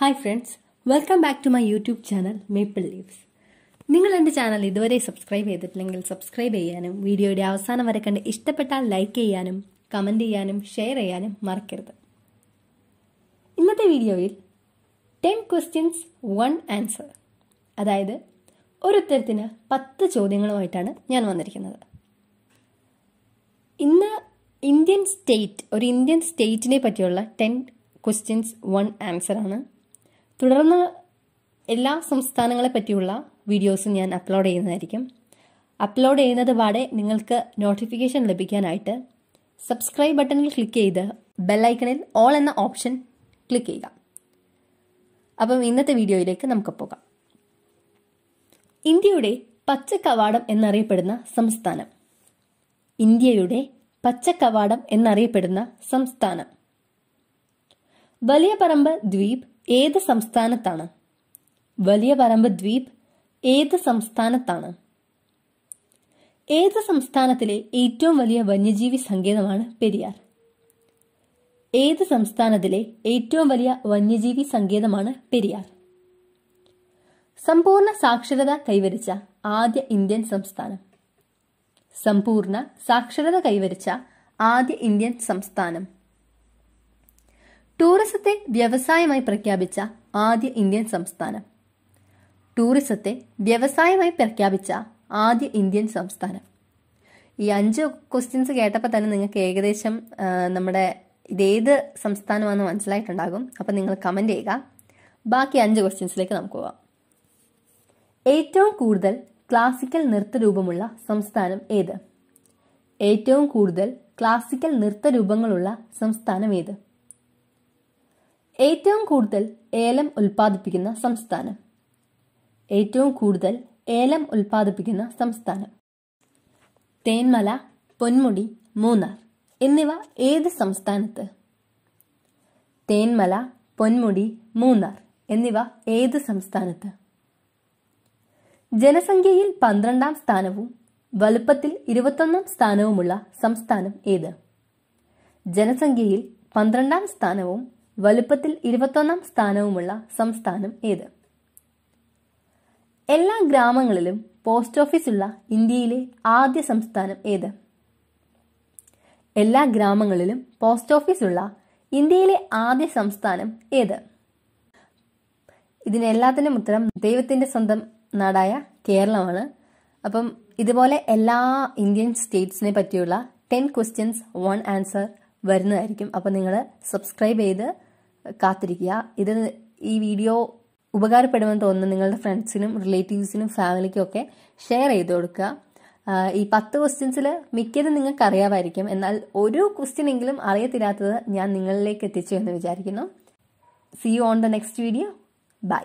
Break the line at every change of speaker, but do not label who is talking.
hi friends welcome back to my YouTube channel Maple Leaves നിങ്ങൾ എൻ്റെ channel ഇതുവരെ subscribe ചെയ്തിട്ടില്ലെങ്കിൽ സബ്സ്ക്രൈബ് ചെയ്യാനും വീഡിയോയുടെ അവസാനം വരെ കണ്ട് ഇഷ്ടപ്പെട്ടാൽ ലൈക്ക് ചെയ്യാനും കമൻറ്റ് ചെയ്യാനും ഷെയർ ചെയ്യാനും മറക്കരുത് ഇന്നത്തെ വീഡിയോയിൽ ടെൻ ക്വസ്റ്റ്യൻസ് വൺ ആൻസർ അതായത് ഒരു ഉത്തരത്തിന് പത്ത് ചോദ്യങ്ങളുമായിട്ടാണ് ഞാൻ വന്നിരിക്കുന്നത് ഇന്ന് ഇന്ത്യൻ സ്റ്റേറ്റ് ഒരു ഇന്ത്യൻ സ്റ്റേറ്റിനെ പറ്റിയുള്ള ടെൻ ക്വസ്റ്റ്യൻസ് വൺ ആൻസർ ആണ് തുടർന്ന് എല്ലാ സംസ്ഥാനങ്ങളെ പറ്റിയുള്ള വീഡിയോസും ഞാൻ അപ്ലോഡ് ചെയ്യുന്നതായിരിക്കും അപ്ലോഡ് ചെയ്യുന്നത് പാടെ നിങ്ങൾക്ക് നോട്ടിഫിക്കേഷൻ ലഭിക്കാനായിട്ട് സബ്സ്ക്രൈബ് ബട്ടണിൽ ക്ലിക്ക് ചെയ്ത് ബെല്ലൈക്കണിൽ ഓൾ എന്ന ഓപ്ഷൻ ക്ലിക്ക് ചെയ്യുക അപ്പം ഇന്നത്തെ വീഡിയോയിലേക്ക് നമുക്ക് പോകാം ഇന്ത്യയുടെ പച്ചക്കവാടം എന്നറിയപ്പെടുന്ന സംസ്ഥാനം ഇന്ത്യയുടെ പച്ചക്കവാടം എന്നറിയപ്പെടുന്ന സംസ്ഥാനം വലിയ പറമ്പ് ദ്വീപ് ഏത് സംസ്ഥാനത്താണ് വലിയ പറമ്പ് ദ്വീപ് ഏത് സംസ്ഥാനത്താണ് ഏത് സംസ്ഥാനത്തിലെ ഏറ്റവും വലിയ വന്യജീവി സങ്കേതമാണ് പെരിയാർ ഏത് സംസ്ഥാനത്തിലെ ഏറ്റവും വലിയ വന്യജീവി സങ്കേതമാണ് പെരിയാർ സമ്പൂർണ്ണ സാക്ഷരത കൈവരിച്ച ആദ്യ ഇന്ത്യൻ സംസ്ഥാനം സമ്പൂർണ്ണ സാക്ഷരത കൈവരിച്ച ആദ്യ ഇന്ത്യൻ സംസ്ഥാനം ടൂറിസത്തെ വ്യവസായമായി പ്രഖ്യാപിച്ച ആദ്യ ഇന്ത്യൻ സംസ്ഥാനം ടൂറിസത്തെ വ്യവസായമായി പ്രഖ്യാപിച്ച ആദ്യ ഇന്ത്യൻ സംസ്ഥാനം ഈ അഞ്ച് ക്വസ്റ്റ്യൻസ് കേട്ടപ്പോൾ തന്നെ നിങ്ങൾക്ക് ഏകദേശം നമ്മുടെ ഇതേത് സംസ്ഥാനമാണെന്ന് മനസ്സിലായിട്ടുണ്ടാകും അപ്പം നിങ്ങൾ കമൻ്റ് ചെയ്യുക ബാക്കി അഞ്ച് ക്വസ്റ്റ്യൻസിലേക്ക് നമുക്ക് പോവാം ഏറ്റവും കൂടുതൽ ക്ലാസിക്കൽ നൃത്ത രൂപമുള്ള സംസ്ഥാനം ഏത് ഏറ്റവും കൂടുതൽ ക്ലാസിക്കൽ നൃത്ത രൂപങ്ങളുള്ള സംസ്ഥാനം ഏത് ഏറ്റവും കൂടുതൽ ഏലം ഉൽപ്പാദിപ്പിക്കുന്ന സംസ്ഥാനം ഏറ്റവും കൂടുതൽ ഏലം ഉൽപ്പാദിപ്പിക്കുന്ന സംസ്ഥാനം തേന്മല പൊന്മുടി മൂന്നാർ എന്നിവ ഏത് സംസ്ഥാനത്ത് തേന്മല പൊന്മുടി മൂന്നാർ എന്നിവ ഏത് സംസ്ഥാനത്ത് ജനസംഖ്യയിൽ പന്ത്രണ്ടാം സ്ഥാനവും വലുപ്പത്തിൽ ഇരുപത്തൊന്നാം സ്ഥാനവുമുള്ള സംസ്ഥാനം ഏത് ജനസംഖ്യയിൽ പന്ത്രണ്ടാം സ്ഥാനവും വലുപ്പത്തിൽ ഇരുപത്തൊന്നാം സ്ഥാനവുമുള്ള സംസ്ഥാനം ഏത് എല്ലാ ഗ്രാമങ്ങളിലും പോസ്റ്റ് ഓഫീസ് ഉള്ള ഇന്ത്യയിലെ ആദ്യ സംസ്ഥാനം ഏത് എല്ലാ ഗ്രാമങ്ങളിലും പോസ്റ്റ് ഓഫീസ് ഉള്ള ഇന്ത്യയിലെ ആദ്യ സംസ്ഥാനം ഏത് ഇതിനെല്ലാത്തിനും ഉത്തരം ദൈവത്തിന്റെ സ്വന്തം നാടായ കേരളമാണ് അപ്പം ഇതുപോലെ എല്ലാ ഇന്ത്യൻ സ്റ്റേറ്റ്സിനെ പറ്റിയുള്ള ടെൻ ക്വസ്റ്റ്യൻസ് വൺ ആൻസർ വരുന്നതായിരിക്കും അപ്പോൾ നിങ്ങൾ സബ്സ്ക്രൈബ് ചെയ്ത് കാത്തിരിക്കുക ഇത് ഈ വീഡിയോ ഉപകാരപ്പെടുമെന്ന് തോന്നുന്ന നിങ്ങളുടെ ഫ്രണ്ട്സിനും റിലേറ്റീവ്സിനും ഫാമിലിക്കും ഒക്കെ ഷെയർ ചെയ്ത് കൊടുക്കുക ഈ പത്ത് ക്വസ്റ്റ്യൻസിൽ മിക്കതും നിങ്ങൾക്ക് അറിയാമായിരിക്കും എന്നാൽ ഒരു ക്വസ്റ്റ്യൻ എങ്കിലും അറിയത്തില്ലാത്തത് ഞാൻ നിങ്ങളിലേക്ക് എത്തിച്ചു എന്ന് വിചാരിക്കുന്നു see you on the next video by